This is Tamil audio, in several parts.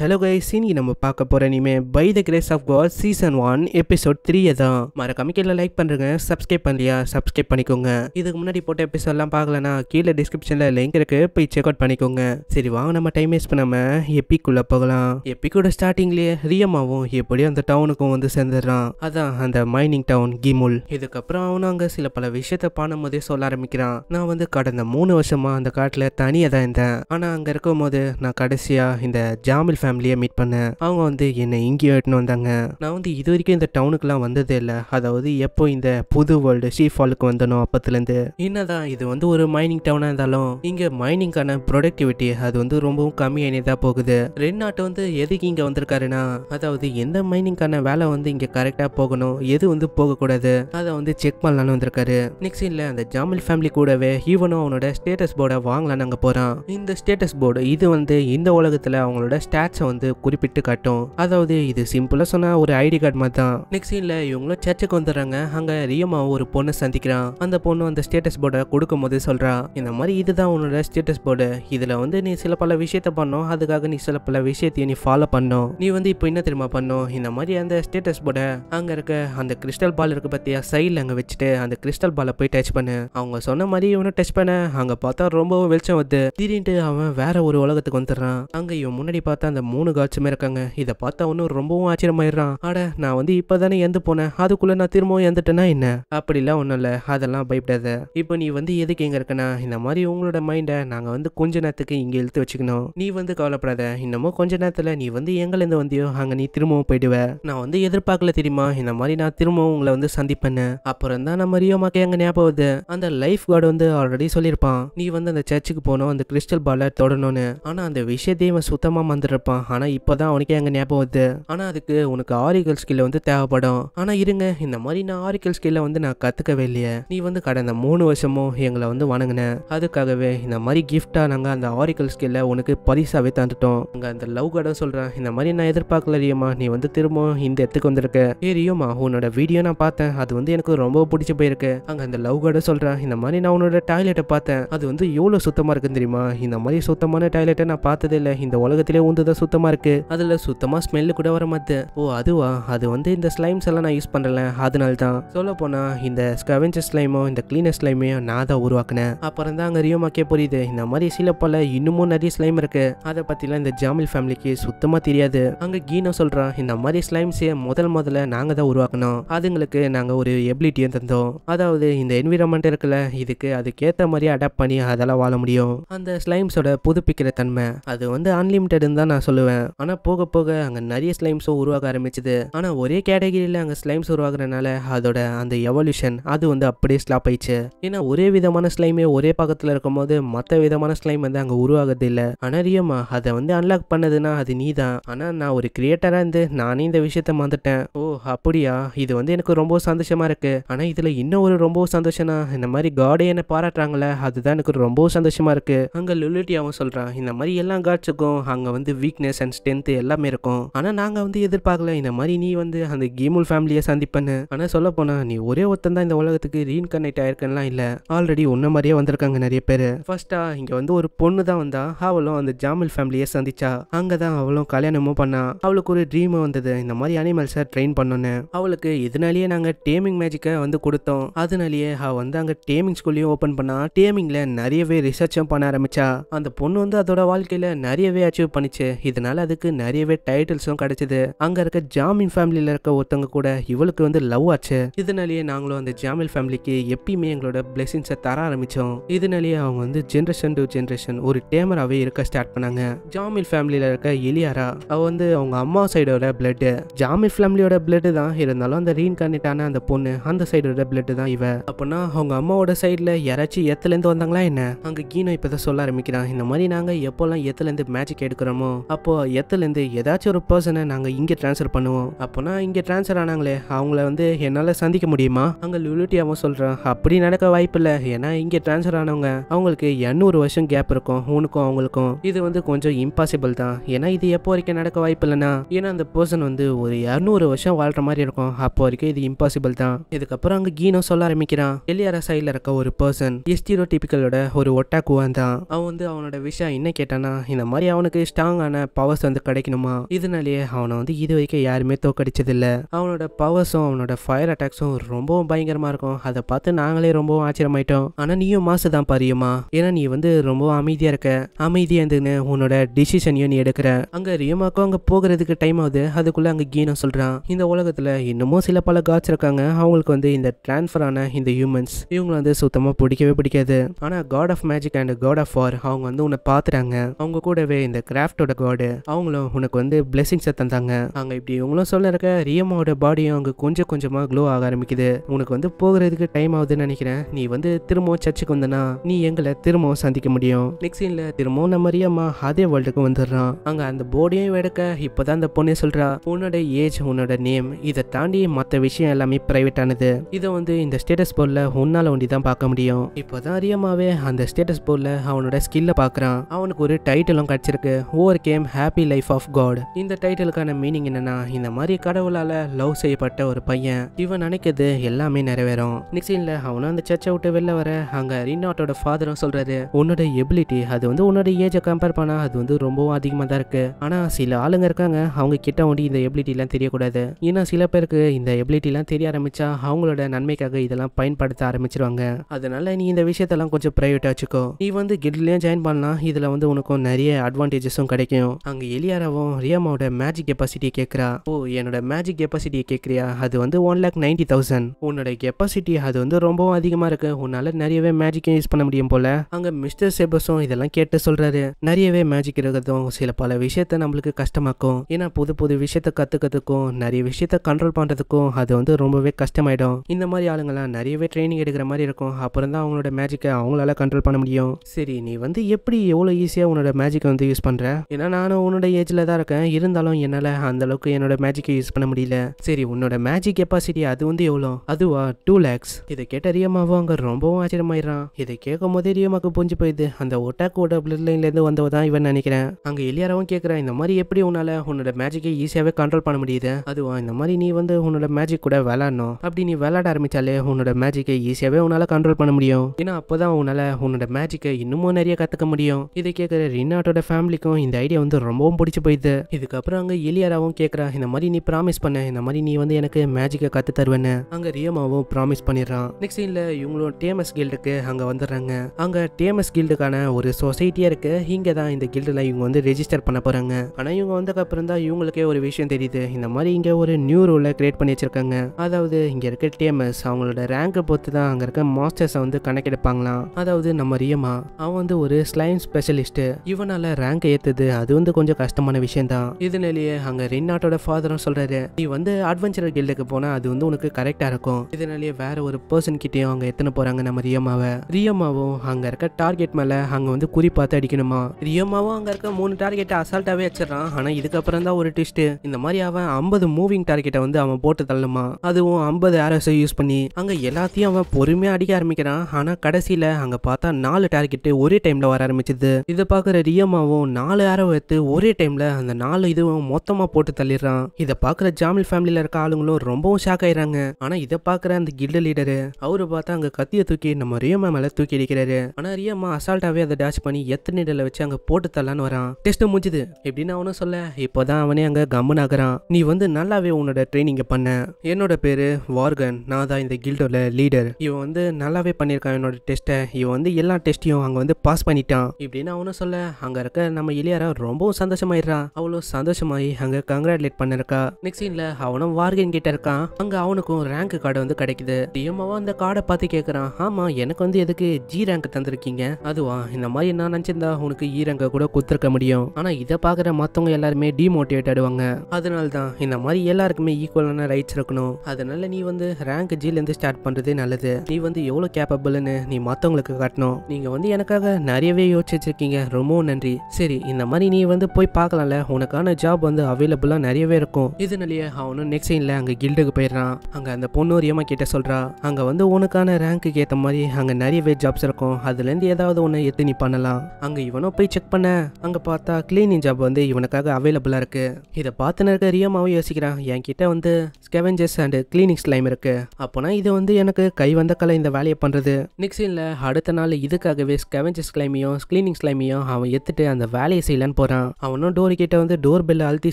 ஹலோ கைஸ் இன்னைக்கு நம்ம பார்க்க போகிற இனிமே by the grace of God season one episode த்ரீயை தான் மற கீழே லைக் பண்ணுறங்க சப்ஸ்கிரைப் பண்ணலையா சப்ஸ்கிரைப் பண்ணிக்கோங்க இதுக்கு முன்னாடி போட்ட எபிசோட்லாம் பார்க்கலனா கீழே டிஸ்கிரிப்ஷனில் லிங்க் இருக்கு போய் செக் அவுட் பண்ணிக்கோங்க சரி வாங்க நம்ம டைம் வேஸ்ட் பண்ணாமல் எப்பிக்குள்ளே போகலாம் எப்பிக்கோட ஸ்டார்டிங்லேயே ரியமாவும் எப்படியும் அந்த டவுனுக்கும் வந்து சேர்ந்துடுறான் அதான் அந்த மைனிங் டவுன் கிமுல் இதுக்கப்புறம் அவனும் அங்கே சில பல விஷயத்தை பாடும் போதே சொல்ல ஆரம்பிக்கிறான் நான் வந்து கடந்த மூணு வருஷமாக அந்த காட்டில் தனியாக தான் இருந்தேன் ஆனால் அங்கே இருக்கும் போது நான் கடைசியாக இந்த ஜாமில் ஃபேமிலியை மீட் பண்ணேன் அவங்க வந்து என்னை இங்கேயே எட்டுன்னு வந்தாங்க நான் வந்து இது வரைக்கும் இந்த டவுனுக்குலாம் வந்ததே இல்லை அதாவது எப்போ இந்த புது வேர்ல்டு ஃபாலுக்கு வந்தனோ அப்பத்துலேருந்து என்னதான் இது வந்து ஒரு மைனிங் டவுனாக இருந்தாலும் இங்கே மைனிங்கான ப்ரொடக்டிவிட்டி அது வந்து ரொம்பவும் கம்மியானே தான் போகுது நாட்டு வந்து எதுக்கு இங்கே வந்திருக்காருன்னா அதாவது எந்த மைனிங்கான வேலை வந்து இங்கே கரெக்டாக போகணும் எது வந்து போகக்கூடாது அதை வந்து செக் பண்ணலான்னு வந்திருக்காரு நெக்ஸ்ட் இல்லை அந்த ஜாமில் ஃபேமிலி கூடவே ஈவனும் அவனோட ஸ்டேட்டஸ் போர்டை வாங்கலான்னு அங்கே போகிறான் இந்த ஸ்டேட்டஸ் போர்டு இது வந்து இந்த உலகத்தில் அவங்களோட ஸ்டே மேட்சை வந்து குறிப்பிட்டு காட்டும் அதாவது இது சிம்பிளாக சொன்ன ஒரு ஐடி கார்டு மாதிரி தான் நெக்ஸ்ட் சீன்ல இவங்களும் சர்ச்சுக்கு வந்துடுறாங்க அங்கே ரியமாவும் ஒரு பொண்ணை சந்திக்கிறான் அந்த பொண்ணு அந்த ஸ்டேட்டஸ் போர்டை கொடுக்கும் போது சொல்கிறா இந்த மாதிரி இதுதான் உன்னோட ஸ்டேட்டஸ் போர்டு இதில் வந்து நீ சில பல விஷயத்த பண்ணும் அதுக்காக நீ சில பல விஷயத்தையும் நீ ஃபாலோ பண்ணும் நீ வந்து இப்போ என்ன தெரியுமா பண்ணும் இந்த மாதிரி அந்த ஸ்டேட்டஸ் போர்டை அங்கே இருக்க அந்த கிறிஸ்டல் பால் இருக்க பத்தியா சைடில் அங்கே வச்சுட்டு அந்த கிறிஸ்டல் பாலை போய் டச் பண்ணு அவங்க சொன்ன மாதிரி இவனை டச் பண்ண அங்கே பார்த்தா ரொம்ப வெளிச்சம் வந்து திடீர்னு அவன் வேற ஒரு உலகத்துக்கு வந்துடுறான் அங்கே இவன் முன்னாடி பார்த்தா அந்த அந்த மூணு காட்சுமே இருக்காங்க இதை பார்த்தா ஒன்றும் ரொம்பவும் ஆச்சரியமாயிடுறான் ஆட நான் வந்து இப்போதானே இறந்து போனேன் அதுக்குள்ளே நான் திரும்பவும் இறந்துட்டேன்னா என்ன அப்படிலாம் ஒன்றும் இல்லை அதெல்லாம் பயப்படாத இப்போ நீ வந்து எதுக்கு எங்கே இருக்கனா இந்த மாதிரி உங்களோட மைண்டை நாங்கள் வந்து கொஞ்ச நேரத்துக்கு இங்கே இழுத்து வச்சுக்கணும் நீ வந்து கவலைப்படாத இன்னமும் கொஞ்ச நேரத்தில் நீ வந்து எங்கேருந்து வந்தியோ அங்கே நீ திரும்பவும் போயிடுவ நான் வந்து எதிர்பார்க்கல தெரியுமா இந்த மாதிரி நான் திரும்பவும் உங்களை வந்து சந்திப்பேன்னு அப்புறம் தான் நம்ம ரியோமாக்கு எங்கே ஞாபகம் அந்த லைஃப் கார்டு வந்து ஆல்ரெடி சொல்லியிருப்பான் நீ வந்து அந்த சர்ச்சுக்கு போனோம் அந்த கிறிஸ்டல் பாலை தொடணும்னு ஆனால் அந்த விஷயத்தையும் சுத்தமாக மறந்துடுறப்ப இருப்பான் ஆனால் இப்போ தான் அவனுக்கே அங்கே ஞாபகம் வருது ஆனால் அதுக்கு உனக்கு ஆரிக்கல் ஸ்கில் வந்து தேவைப்படும் ஆனால் இருங்க இந்த மாதிரி நான் ஆரிக்கல் ஸ்கில்லை வந்து நான் கற்றுக்கவே இல்லையே நீ வந்து கடந்த மூணு வருஷமும் எங்களை வந்து வணங்கினேன் அதுக்காகவே இந்த மாதிரி கிஃப்டா நாங்கள் அந்த ஆரிக்கல் ஸ்கில்லை உனக்கு பரிசாவே தந்துட்டோம் அங்கே அந்த லவ் கடை சொல்கிறேன் இந்த மாதிரி நான் எதிர்பார்க்கல ரியமா நீ வந்து திரும்பவும் இந்த இடத்துக்கு வந்திருக்க ஏரியோமா உன்னோட வீடியோ நான் பார்த்தேன் அது வந்து எனக்கு ரொம்ப பிடிச்சி போயிருக்கு அங்கே அந்த லவ் கடை சொல்கிறேன் இந்த மாதிரி நான் உன்னோட டாய்லெட்டை பார்த்தேன் அது வந்து எவ்வளோ சுத்தமாக இருக்குன்னு தெரியுமா இந்த மாதிரி சுத்தமான டாய்லெட்டை நான் பார்த்ததே இல்லை இந்த உலகத்திலே உந்துதான் சுத்தமாக இருக்குது அதில் சுத்தமாக ஸ்மெல்லு கூட வர மாட்டேன் ஓ அதுவா அது வந்து இந்த ஸ்லைம்ஸ் எல்லாம் நான் யூஸ் பண்ணுறல அதனால தான் சொல்ல போனா இந்த ஸ்கவெஞ்ச ஸ்லைமோ இந்த கிளீனர் ஸ்லைமையும் நான் தான் உருவாக்கினேன் அப்புறம் தான் அங்கே ரியோமாக்கே புரியுது இந்த மாதிரி சில போல இன்னமும் நிறைய ஸ்லைம் இருக்குது அதை பற்றிலாம் இந்த ஜாமில் ஃபேமிலிக்கு சுத்தமாக தெரியாது அங்கே கீனோ சொல்கிறான் இந்த மாதிரி ஸ்லைம்ஸே முதல் முதல்ல நாங்கள் தான் உருவாக்கணும் அதுங்களுக்கு நாங்கள் ஒரு எபிலிட்டியும் தந்தோம் அதாவது இந்த என்விரான்மெண்ட் இருக்குல்ல இதுக்கு அதுக்கேற்ற மாதிரி அடாப்ட் பண்ணி அதெல்லாம் வாழ முடியும் அந்த ஸ்லைம்ஸோட புதுப்பிக்கிற தன்மை அது வந்து அன்லிமிட்டட் தான் நான் சொல்லுவேன் ஆனால் போக போக அங்கே நிறைய ஸ்லைம்ஸும் உருவாக ஆரம்பிச்சது ஆனால் ஒரே கேட்டகிரியில் அங்கே ஸ்லைம்ஸ் உருவாகிறனால அதோட அந்த எவல்யூஷன் அது வந்து அப்படியே ஸ்லாப் ஆயிடுச்சு ஏன்னா ஒரே விதமான ஸ்லைமே ஒரே பக்கத்தில் இருக்கும்போது மற்ற விதமான ஸ்லைம் வந்து அங்கே உருவாகிறது இல்லை ஆனால் ரியமா அதை வந்து அன்லாக் பண்ணதுன்னா அது நீ தான் ஆனால் நான் ஒரு கிரியேட்டராக இருந்து நானே இந்த விஷயத்த மறந்துட்டேன் ஓ அப்படியா இது வந்து எனக்கு ரொம்ப சந்தோஷமாக இருக்குது ஆனால் இதில் இன்னும் ஒரு ரொம்ப சந்தோஷம்னா இந்த மாதிரி காடே என்னை பாராட்டுறாங்களே அதுதான் எனக்கு ரொம்ப சந்தோஷமாக இருக்குது அங்கே லுலிட்டியாகவும் சொல்கிறான் இந்த மாதிரி எல்லாம் காட்ஸுக்கும் அங்கே வந்து வீக் வீக்னஸ் அண்ட் ஸ்ட்ரென்த் எல்லாமே இருக்கும் ஆனால் நாங்கள் வந்து எதிர்பார்க்கல இந்த மாதிரி நீ வந்து அந்த கேமுல் ஃபேமிலியை சந்திப்பேன்னு ஆனால் சொல்ல போனா நீ ஒரே ஒருத்தன் தான் இந்த உலகத்துக்கு ரீன்கனெக்ட் ஆயிருக்கேன்லாம் இல்லை ஆல்ரெடி உன்ன மாதிரியே வந்திருக்காங்க நிறைய பேர் ஃபர்ஸ்டா இங்கே வந்து ஒரு பொண்ணு தான் வந்தா அவளும் அந்த ஜாமுல் ஃபேமிலியை சந்திச்சா அங்கே தான் அவளும் கல்யாணமும் பண்ணா அவளுக்கு ஒரு ட்ரீம் வந்தது இந்த மாதிரி அனிமல்ஸை ட்ரெயின் பண்ணோன்னு அவளுக்கு இதனாலேயே நாங்கள் டேமிங் மேஜிக்கை வந்து கொடுத்தோம் அதனாலேயே அவள் வந்து அங்கே டேமிங் ஸ்கூல்லையும் ஓப்பன் பண்ணா டேமிங்கில் நிறையவே ரிசர்ச்சும் பண்ண ஆரம்பிச்சா அந்த பொண்ணு வந்து அதோட வாழ்க்கையில் நிறையவே அச்சீவ் பண்ணிச்சு இதனால அதுக்கு நிறையவே டைட்டில்ஸும் கிடைச்சது அங்கே இருக்க ஜாமின் ஃபேமிலியில் இருக்க ஒருத்தவங்க கூட இவளுக்கு வந்து லவ் ஆச்சு இதனாலேயே நாங்களும் அந்த ஜாமில் ஃபேமிலிக்கு எப்பயுமே எங்களோட பிளெஸிங்ஸை தர ஆரம்பித்தோம் இதனாலேயே அவங்க வந்து ஜென்ரேஷன் டு ஜென்ரேஷன் ஒரு டேமராவே இருக்க ஸ்டார்ட் பண்ணாங்க ஜாமில் ஃபேமிலியில் இருக்க இலியாரா அவள் வந்து அவங்க அம்மா சைடோட பிளட் ஜாமில் ஃபேமிலியோட பிளட்டு தான் இருந்தாலும் அந்த ரீன்கார்னேட் ஆன அந்த பொண்ணு அந்த சைடோட பிளட் தான் இவ அப்படின்னா அவங்க அம்மாவோட சைடில் யாராச்சும் இருந்து வந்தாங்களா என்ன அங்கே கீனோ இப்பதான் சொல்ல ஆரம்பிக்கிறான் இந்த மாதிரி நாங்கள் எப்போல்லாம் இருந்து மேஜிக் எடுக்கிறோமோ அப்போது எத்துலேருந்து ஏதாச்சும் ஒரு பர்சனை நாங்கள் இங்கே ட்ரான்ஸ்ஃபர் பண்ணுவோம் அப்போனா இங்கே ட்ரான்ஸ்ஃபர் ஆனாங்களே அவங்கள வந்து என்னால் சந்திக்க முடியுமா அங்கே லுலுட்டியாகவும் சொல்கிறேன் அப்படி நடக்க வாய்ப்பு இல்லை ஏன்னா இங்கே ட்ரான்ஸ்ஃபர் ஆனவங்க அவங்களுக்கு எண்ணூறு வருஷம் கேப் இருக்கும் உனக்கும் அவங்களுக்கும் இது வந்து கொஞ்சம் இம்பாசிபிள் தான் ஏன்னா இது எப்போ வரைக்கும் நடக்க வாய்ப்பு இல்லைன்னா ஏன்னா அந்த பர்சன் வந்து ஒரு இரநூறு வருஷம் வாழ்கிற மாதிரி இருக்கும் அப்போ வரைக்கும் இது இம்பாசிபிள் தான் இதுக்கப்புறம் அங்கே கீனோ சொல்ல ஆரம்பிக்கிறான் எல்லியாரா சைடில் இருக்க ஒரு பர்சன் எஸ்டிரோ டிபிக்கலோட ஒரு ஒட்டாக்குவான் தான் அவன் வந்து அவனோட விஷயம் என்ன கேட்டானா இந்த மாதிரி அவனுக்கு ஸ்ட்ராங்கான மாதிரியான பவர்ஸ் வந்து கிடைக்கணுமா இதனாலேயே அவனை வந்து இது வரைக்கும் யாருமே தோக்கடிச்சதில்லை அவனோட பவர்ஸும் அவனோட ஃபயர் அட்டாக்ஸும் ரொம்பவும் பயங்கரமாக இருக்கும் அதை பார்த்து நாங்களே ரொம்பவும் ஆச்சரியமாயிட்டோம் ஆனால் நீயும் மாசு தான் பாரியுமா ஏன்னா நீ வந்து ரொம்பவும் அமைதியாக இருக்க அமைதியாக இருந்துன்னு உன்னோட டிசிஷனையும் நீ எடுக்கிற அங்கே ரியமாக்கும் அங்கே போகிறதுக்கு டைம் ஆகுது அதுக்குள்ளே அங்கே கீனம் சொல்கிறான் இந்த உலகத்தில் இன்னமும் சில பல காட்ஸ் இருக்காங்க அவங்களுக்கு வந்து இந்த டிரான்ஸ்ஃபர் ஆன இந்த ஹியூமன்ஸ் இவங்களை வந்து சுத்தமாக பிடிக்கவே பிடிக்காது ஆனால் God of magic and God of war அவங்க வந்து உன்னை பார்த்துட்டாங்க அவங்க கூடவே இந்த கிராஃப்டோட காடு அவங்களும் உனக்கு வந்து பிளெஸிங்ஸை தந்தாங்க அங்கே இப்படி இவங்களும் சொல்ல இருக்க ரியம்மாவோட பாடியும் அங்கே கொஞ்சம் கொஞ்சமாக க்ளோ ஆக ஆரம்பிக்குது உனக்கு வந்து போகிறதுக்கு டைம் ஆகுதுன்னு நினைக்கிறேன் நீ வந்து திரும்பவும் சர்ச்சுக்கு வந்தனா நீ எங்களை திரும்பவும் சந்திக்க முடியும் நெக்ஸ்ட் திரும்பவும் நம்ம ரியம்மா அதே வேர்ல்டுக்கு வந்துடுறான் அங்கே அந்த போர்டையும் எடுக்க இப்பதான் அந்த பொண்ணே சொல்கிறா உன்னோட ஏஜ் உன்னோட நேம் இதை தாண்டி மற்ற விஷயம் எல்லாமே ஆனது இதை வந்து இந்த ஸ்டேட்டஸ் போர்டில் உன்னால ஒண்டி தான் பார்க்க முடியும் இப்போதான் ரியமாவே அந்த ஸ்டேட்டஸ் போர்டில் அவனோட ஸ்கில்லை பார்க்குறான் அவனுக்கு ஒரு டைட்டிலும் கிடச்சிருக்கு over key name happy life of God இந்த டைட்டிலுக்கான மீனிங் என்னன்னா இந்த மாதிரி கடவுளால் லவ் செய்யப்பட்ட ஒரு பையன் இவன் நினைக்கிறது எல்லாமே நிறைவேறும் நெக்ஸ்ட் அவனும் அந்த சர்ச்சை விட்டு வெளில வர அங்கே ரீனாட்டோட ஃபாதரும் சொல்றது உன்னோட எபிலிட்டி அது வந்து உன்னோட ஏஜை கம்பேர் பண்ணால் அது வந்து ரொம்பவும் அதிகமாக தான் இருக்குது ஆனால் சில ஆளுங்க இருக்காங்க அவங்க கிட்ட ஒண்டி இந்த எபிலிட்டிலாம் தெரியக்கூடாது ஏன்னா சில பேருக்கு இந்த எபிலிட்டிலாம் தெரிய ஆரம்பிச்சா அவங்களோட நன்மைக்காக இதெல்லாம் பயன்படுத்த ஆரம்பிச்சிருவாங்க அதனால் நீ இந்த விஷயத்தெல்லாம் கொஞ்சம் பிரைவேட்டா வச்சுக்கோ நீ வந்து கிட்லேயும் ஜாயின் பண்ணலாம் இதில் வந்து உனக்கும் நிறைய அட்வான்டேஜஸும் கிடைக்கும் முடியும் அங்கே எலியாராவும் ரியாமாவோட மேஜிக் கெப்பாசிட்டியை கேட்குறா ஓ என்னோட மேஜிக் கெப்பாசிட்டியை கேட்குறியா அது வந்து ஒன் லேக் நைன்டி தௌசண்ட் உன்னோட கெப்பாசிட்டி அது வந்து ரொம்பவும் அதிகமாக இருக்கு உன்னால் நிறையவே மேஜிக்கை யூஸ் பண்ண முடியும் போல அங்கே மிஸ்டர் செபஸும் இதெல்லாம் கேட்டு சொல்கிறாரு நிறையவே மேஜிக் இருக்கிறதும் சில பல விஷயத்த நம்மளுக்கு கஷ்டமாக்கும் ஏன்னா புது புது விஷயத்த கத்துக்கிறதுக்கும் நிறைய விஷயத்த கண்ட்ரோல் பண்ணுறதுக்கும் அது வந்து ரொம்பவே கஷ்டமாயிடும் இந்த மாதிரி ஆளுங்கெல்லாம் நிறையவே ட்ரைனிங் எடுக்கிற மாதிரி இருக்கும் அப்புறம் தான் அவங்களோட மேஜிக்கை அவங்களால கண்ட்ரோல் பண்ண முடியும் சரி நீ வந்து எப்படி எவ்வளோ ஈஸியாக உன்னோட மேஜிக்கை வந்து யூஸ் பண்ணுற ஏன்னா நானும் உன்னோட ஏஜில் தான் இருக்கேன் இருந்தாலும் என்னால் அந்தளவுக்கு என்னோட மேஜிக்கை யூஸ் பண்ண முடியல சரி உன்னோட மேஜிக் கெப்பாசிட்டி அது வந்து எவ்வளோ அதுவா டூ லேக்ஸ் இதை கேட்ட ரியமாவும் அங்கே ரொம்பவும் ஆச்சரியமாயிடறான் இதை கேட்கும் போதே ரியமாக்கு புரிஞ்சு போயிடுது அந்த ஒட்டாக்கோட பிளட் லைன்லேருந்து வந்தவ தான் இவன் நினைக்கிறேன் அங்கே எளியாரவும் கேட்குறேன் இந்த மாதிரி எப்படி உன்னால் உன்னோட மேஜிக்கை ஈஸியாகவே கண்ட்ரோல் பண்ண முடியுது அதுவா இந்த மாதிரி நீ வந்து உன்னோட மேஜிக் கூட விளாடணும் அப்படி நீ விளாட ஆரம்பித்தாலே உன்னோட மேஜிக்கை ஈஸியாகவே உன்னால் கண்ட்ரோல் பண்ண முடியும் ஏன்னா அப்போ தான் உன்னால் உன்னோட மேஜிக்கை இன்னமும் நிறைய கற்றுக்க முடியும் இதை கேட்குற ரின்னாட்டோட ஃபேமிலிக்கும் இந்த ஐடியா வந்து ரொம்பவும் பிடிச்சி போயிடுது இதுக்கப்புறம் அங்கே எலியாராவும் கேட்குறா இந்த மாதிரி நீ ப்ராமிஸ் பண்ண இந்த மாதிரி நீ வந்து எனக்கு மேஜிக்கை கற்று தருவேன்னு அங்கே ரியமாவும் ப்ராமிஸ் பண்ணிடுறான் நெக்ஸ்ட் சீனில் இவங்களும் டேமஸ் கில்டுக்கு அங்கே வந்துடுறாங்க அங்கே டேமஸ் கில்டுக்கான ஒரு சொசைட்டியாக இருக்கு இங்கே தான் இந்த கில்டுல இவங்க வந்து ரெஜிஸ்டர் பண்ண போகிறாங்க ஆனால் இவங்க வந்தக்கப்புறம் தான் இவங்களுக்கே ஒரு விஷயம் தெரியுது இந்த மாதிரி இங்கே ஒரு நியூ ரூல கிரியேட் பண்ணி வச்சிருக்காங்க அதாவது இங்கே இருக்க டேமஸ் அவங்களோட ரேங்கை பொறுத்து தான் அங்கே இருக்க மாஸ்டர்ஸை வந்து கணக்கெடுப்பாங்களாம் அதாவது நம்ம ரியமா அவன் வந்து ஒரு ஸ்லைம் ஸ்பெஷலிஸ்ட்டு இவனால் ரேங்க் ஏற்றுது அதுவும் வந்து கொஞ்சம் கஷ்டமான விஷயம் தான் இதனாலேயே அங்க ரின்னாட்டோட ஃபாதரும் சொல்றாரு நீ வந்து அட்வென்ச்சரர் கில்டுக்கு போனால் அது வந்து உனக்கு கரெக்டாக இருக்கும் இதனாலேயே வேற ஒரு பர்சன் கிட்டயும் அவங்க எத்தனை போகிறாங்க நம்ம ரியம்மாவை ரியம்மாவும் அங்கே இருக்க டார்கெட் மேலே அங்கே வந்து குறிப்பாத்து அடிக்கணுமா ரியம்மாவும் அங்கே இருக்க மூணு டார்கெட்டை அசால்ட்டாகவே வச்சிடறான் ஆனால் இதுக்கப்புறம் தான் ஒரு டிஸ்ட் இந்த மாதிரி அவன் ஐம்பது மூவிங் டார்கெட்டை வந்து அவன் போட்டு தள்ளுமா அதுவும் ஐம்பது ஆர்எஸை யூஸ் பண்ணி அங்கே எல்லாத்தையும் அவன் பொறுமையாக அடிக்க ஆரம்பிக்கிறான் ஆனால் கடைசியில் அங்கே பார்த்தா நாலு டார்கெட்டு ஒரே டைமில் வர ஆரம்பிச்சது இதை பார்க்குற ரியம்மாவும் நாலு ஆரோ எடுத்து ஒரே டைமில் அந்த நாலு இதுவும் மொத்தமாக போட்டு தள்ளிடுறான் இதை பார்க்குற ஜாமில் ஃபேமிலியில் இருக்க ஆளுங்களும் ரொம்பவும் ஷாக் ஆயிடுறாங்க ஆனால் இதை பார்க்குற அந்த கில்டு லீடரு அவரு பார்த்தா அங்கே கத்தியை தூக்கி நம்ம ரியம்மா மேலே தூக்கி அடிக்கிறாரு ஆனால் ரியம்மா அசால்ட்டாகவே அதை டாச் பண்ணி எத்தனை இடல வச்சு அங்கே போட்டு தள்ளான்னு வரான் டெஸ்ட்டு முடிஞ்சுது எப்படின்னு அவனும் சொல்ல இப்போ தான் அவனே அங்கே கம்முன் ஆகுறான் நீ வந்து நல்லாவே உன்னோட ட்ரைனிங்கை பண்ண என்னோட பேர் வார்கன் நான் தான் இந்த கில்டோட லீடர் இவன் வந்து நல்லாவே பண்ணியிருக்கான் என்னோட டெஸ்ட்டை இவன் வந்து எல்லா டெஸ்ட்டையும் அங்கே வந்து பாஸ் பண்ணிட்டான் இப்படின்னு அவனும் சொல்ல அங்கே இருக்க நம்ம இளையாரா ரொம்பவும் சந்தோஷமாயிடுறான் அவ்வளோ சந்தோஷமாயி அங்க கங்க்ராச்சுலேட் பண்ணிருக்கா நெக்ஸ்ட் சீன்ல அவனும் வார்கன் கிட்ட இருக்கான் அங்க அவனுக்கும் ரேங்க் கார்டு வந்து கிடைக்குது டிஎம்மாவும் அந்த கார்டை பார்த்து கேட்குறான் ஆமா எனக்கு வந்து எதுக்கு ஜி ரேங்க் தந்திருக்கீங்க அதுவா இந்த மாதிரி நான் நினைச்சிருந்தா உனக்கு ஈ e ரேங்கை கூட கொடுத்துருக்க முடியும் ஆனா இதை பாக்குற மத்தவங்க எல்லாருமே டிமோட்டிவேட் ஆடுவாங்க அதனால தான் இந்த மாதிரி எல்லாருக்குமே ஈக்குவலான ரைட்ஸ் இருக்கணும் அதனால நீ வந்து ரேங்க் ஜிலேருந்து ஸ்டார்ட் பண்ணுறதே நல்லது நீ வந்து எவ்வளோ கேப்பபிள்னு நீ மற்றவங்களுக்கு காட்டணும் நீங்கள் வந்து எனக்காக நிறையவே யோசிச்சிருக்கீங்க ரொம்பவும் நன்றி சரி இந்த மாதிரி நீ நீ வந்து போய் பார்க்கலாம்ல உனக்கான ஜாப் வந்து அவைலபிளாக நிறையவே இருக்கும் இதனாலேயே அவனும் நெக்ஸ்ட் சைன்ல அங்கே கில்டுக்கு போயிடுறான் அங்கே அந்த பொண்ணூரியமாக கிட்ட சொல்றா அங்கே வந்து உனக்கான ரேங்க்கு ஏற்ற மாதிரி அங்கே நிறையவே ஜாப்ஸ் இருக்கும் அதுலேருந்து ஏதாவது ஒன்று எடுத்து நீ பண்ணலாம் அங்கே இவனும் போய் செக் பண்ண அங்கே பார்த்தா கிளீனிங் ஜாப் வந்து இவனுக்காக அவைலபிளா இருக்குது இதை பார்த்துன்னு இருக்க ரியமாவும் யோசிக்கிறான் என் கிட்ட வந்து ஸ்கெவெஞ்சர்ஸ் அண்ட் கிளீனிங் ஸ்லைம் இருக்குது அப்போனா இது வந்து எனக்கு கை வந்த கலை இந்த வேலையை பண்ணுறது நெக்ஸ்ட் சைனில் அடுத்த நாள் இதுக்காகவே ஸ்கெவெஞ்சர்ஸ் கிளைமையும் கிளீனிங் ஸ்லைமையும் அவன் எடுத்துட்டு அந்த வேலையை செய்யலான்னு போகிறான் போகிறான் அவனும் டோரி கிட்ட வந்து டோர் பெல்ல அழுத்தி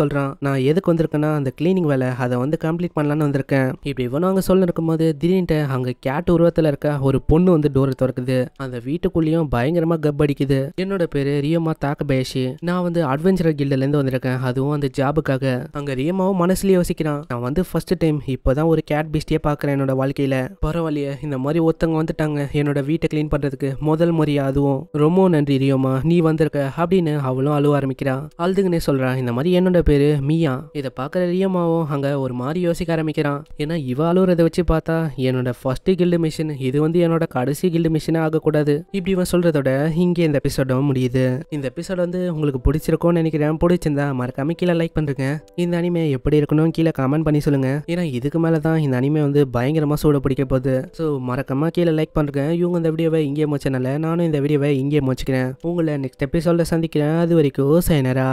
சொல்கிறான் நான் எதுக்கு வந்திருக்கேன்னா அந்த கிளீனிங் வேலை அதை வந்து கம்ப்ளீட் பண்ணலான்னு வந்திருக்கேன் இப்படி இவனும் அங்கே சொல்ல இருக்கும்போது திடீர்னுட்டு அங்கே கேட் உருவத்தில் இருக்க ஒரு பொண்ணு வந்து டோரை திறக்குது அந்த வீட்டுக்குள்ளேயும் பயங்கரமாக கப் அடிக்குது என்னோட பேர் ரியமா தாக்கபயஷி நான் வந்து அட்வென்ச்சரர் கில்டிலேருந்து வந்திருக்கேன் அதுவும் அந்த ஜாபுக்காக அங்கே ரியமாவும் மனசுல யோசிக்கிறான் நான் வந்து ஃபர்ஸ்ட் டைம் இப்போ தான் ஒரு கேட் பீஸ்டியே பார்க்குறேன் என்னோட வாழ்க்கையில் பரவாயில்லையே இந்த மாதிரி ஒருத்தவங்க வந்துட்டாங்க என்னோட வீட்டை க்ளீன் பண்ணுறதுக்கு முதல் முறையாக அதுவும் ரொம்ப நன்றி ரியோமா நீ வந்திருக்க அப்படின்னு அவளும் அழுவ ஆரம்பிக்கிறான் ஆல்துக்குனே சொல்கிறான் இந்த மாதிரி என்னோட பேர் மியா இதை பார்க்குற ரியமாவும் அங்கே ஒரு மாதிரி யோசிக்க ஆரம்பிக்கிறான் ஏன்னா இவ இதை வச்சு பார்த்தா என்னோட ஃபர்ஸ்ட் கில்டு மிஷின் இது வந்து என்னோட கடைசி கில்டு மிஷினாக ஆகக்கூடாது இப்படி இவன் சொல்றதோட இங்கே இந்த எபிசோடும் முடியுது இந்த எபிசோட் வந்து உங்களுக்கு பிடிச்சிருக்கும்னு நினைக்கிறேன் பிடிச்சிருந்தா மறக்காம கீழே லைக் பண்ணுறேங்க இந்த அனிமே எப்படி இருக்கணும் கீழே கமெண்ட் பண்ணி சொல்லுங்கள் ஏன்னா இதுக்கு மேலே தான் இந்த அனிமே வந்து பயங்கரமாக சூட பிடிக்க போகுது ஸோ மறக்காம கீழே லைக் பண்ணுறேன் இவங்க இந்த வீடியோவை இங்கே முடிச்சனால நானும் இந்த வீடியோவை இங்கே முடிச்சுக்கிறேன் உங்களை நெக்ஸ்ட் எபிசோட சந்திக்கிறேன் அது வரைக்கும் ఓ సైనరా